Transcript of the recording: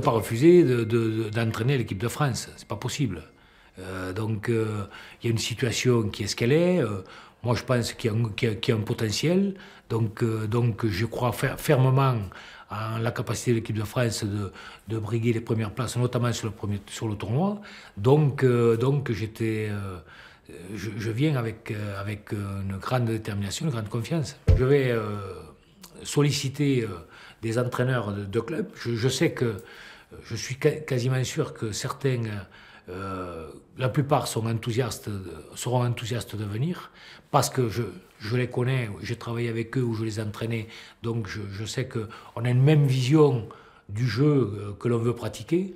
peux pas refuser d'entraîner l'équipe de France. C'est pas possible. Euh, donc, euh, il y a une situation qui est ce qu'elle est. Euh, moi, je pense qu'il y, a un potentiel. Donc, donc je crois fermement en la capacité de l'équipe de France de, briguer les premières places, notamment sur le, premier, sur le tournoi. Donc, donc j'étais. Je, je, viens avec, avec une grande détermination, une grande confiance. Je vais solliciter euh, des entraîneurs de, clubs. Je, sais que je suis quasiment sûr que certains, euh, la plupart sont enthousiastes, seront enthousiastes de venir, parce que je, les connais, j'ai travaillé avec eux ou je les entraînais, donc je, je sais qu'on a une même vision du jeu euh, que l'on veut pratiquer.